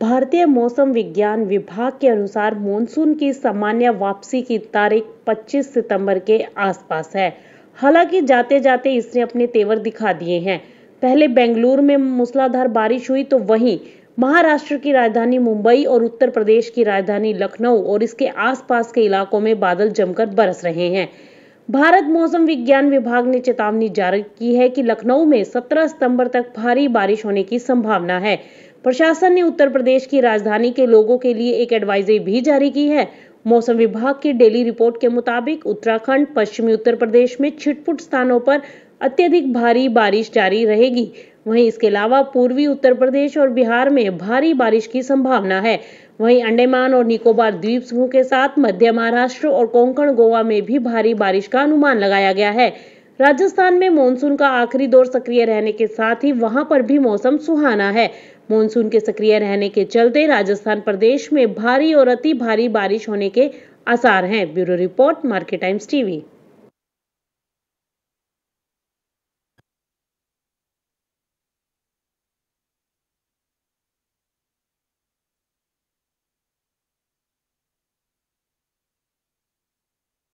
भारतीय मौसम विज्ञान विभाग के अनुसार मानसून की सामान्य वापसी की तारीख 25 सितंबर के आसपास है हालांकि जाते जाते इसने अपने तेवर दिखा दिए हैं पहले बेंगलुरु में मूसलाधार बारिश हुई तो वहीं महाराष्ट्र की राजधानी मुंबई और उत्तर प्रदेश की राजधानी लखनऊ और इसके आसपास के इलाकों में बादल जमकर बरस रहे हैं भारत मौसम विज्ञान विभाग ने चेतावनी जारी की है कि लखनऊ में 17 सितंबर तक भारी बारिश होने की संभावना है प्रशासन ने उत्तर प्रदेश की राजधानी के लोगों के लिए एक एडवाइजरी भी जारी की है मौसम विभाग की डेली रिपोर्ट के मुताबिक उत्तराखंड पश्चिमी उत्तर प्रदेश में छिटपुट स्थानों पर अत्यधिक भारी बारिश जारी रहेगी वहीं इसके अलावा पूर्वी उत्तर प्रदेश और बिहार में भारी बारिश की संभावना है वहीं अंडमान और निकोबार द्वीप समूह के साथ मध्य महाराष्ट्र और कोंकण गोवा में भी भारी बारिश का अनुमान लगाया गया है राजस्थान में मानसून का आखिरी दौर सक्रिय रहने के साथ ही वहां पर भी मौसम सुहाना है मानसून के सक्रिय रहने के चलते राजस्थान प्रदेश में भारी और अति भारी बारिश होने के आसार हैं bureau report Market Times TV